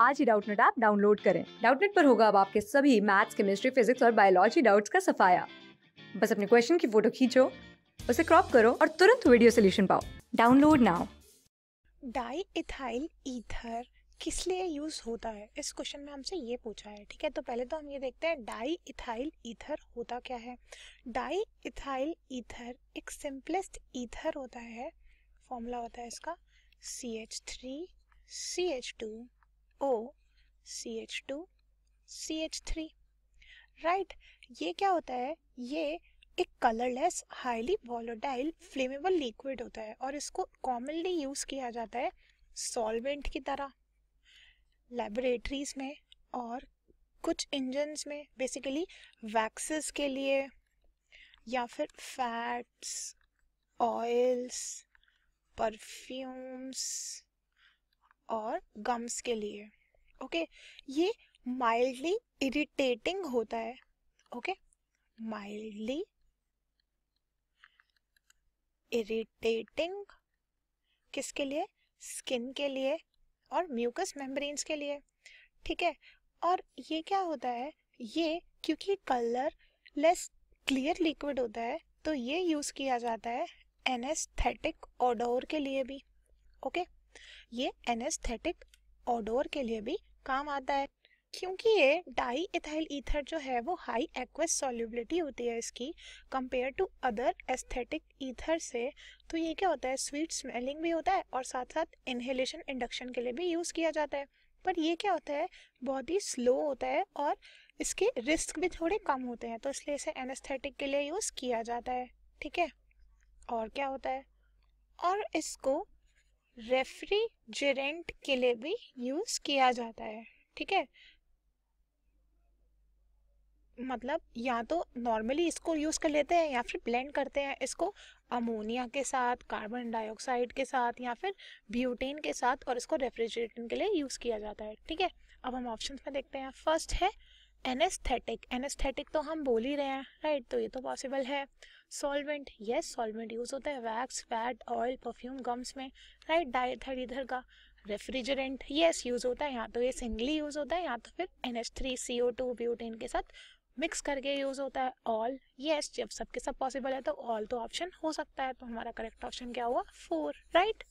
आज ही Doubtnut app download करें डाउटनेट पर होगा अब आपके सभी मैथ्स केमिस्ट्री फिजिक्स और बायोलॉजी डाउट्स का सफाया बस अपने क्वेश्चन की फोटो खींचो उसे क्रॉप करो और तुरंत वीडियो सोल्यूशन पाओ download now di ethyl ether किस लिए यूज होता है इस क्वेश्चन में हमसे ये पूछा है ठीक है तो पहले तो हम ये देखते हैं डाई इथाइल ईथर होता क्या है डाई इथाइल ईथर एक सिंपलेस्ट ईथर होता है फॉर्मूला होता है इसका C H three C H two O C H two C H three right ये क्या होता है ये एक colourless highly volatile flammable liquid होता है और इसको कॉमनली यूज़ किया जाता है सॉल्वेंट की तरह लेबोरेटरीज में और कुछ इंजन्स में बेसिकली वैक्सेस के लिए या फिर फैट्स ऑयल्स परफ्यूम्स और गम्स के लिए ओके okay? ये माइल्डली इरिटेटिंग होता है ओके माइल्डली इरिटेटिंग किसके लिए स्किन के लिए और म्यूकस मेम्ब्रेन्स के लिए ठीक है और ये क्या होता है ये क्योंकि कलर लेस क्लियर लिक्विड होता है तो ये यूज़ किया जाता है एनेस्थेटिक ओडोर के लिए भी ओके okay? ये एनेस्थेटिक ओडोर के लिए भी काम आता है क्योंकि ये डाई इथाइल ईथर जो है वो हाई एक्वस सॉल्युबिलिटी होती है इसकी compare to other aesthetic ether से तो ये क्या होता है स्वीट स्मेलिंग भी होता है और साथ साथ इनहेलेशन इंडक्शन के लिए भी यूज़ किया जाता है पर ये क्या होता है बहुत ही स्लो होता है और इसके रिस्क भी थोड़े कम होते हैं तो इसलिए इसे एनेस्थेटिक के लिए यूज़ किया जाता है ठीक है और क्या होता है और इसको रेफ्रिजरेंट के लिए भी यूज किया जाता है ठीक है मतलब या तो नॉर्मली इसको यूज़ कर लेते हैं या फिर ब्लेंड करते हैं इसको अमोनिया के साथ कार्बन डाइऑक्साइड के साथ या फिर ब्यूटेन के साथ और इसको रेफ्रिजरेटर के लिए यूज़ किया जाता है ठीक है अब हम ऑप्शन में देखते हैं फर्स्ट है एनेस्थेटिक एनेस्थेटिक तो हम बोल ही रहे हैं राइट तो ये तो पॉसिबल है सॉल्वेंट यस सॉल्वेंट यूज़ होता है wax fat oil perfume gums में राइट है इधर का रेफ्रिजरेंट यस यूज़ होता है या तो ये सिंगली यूज़ होता है या तो फिर N H three C O two butane के साथ मिक्स करके यूज़ होता है ऑल यस जब सबके सब पॉसिबल है तो ऑल तो ऑप्शन हो सकता है तो हमारा करेक्ट ऑप्शन क्या हुआ फोर राइट right?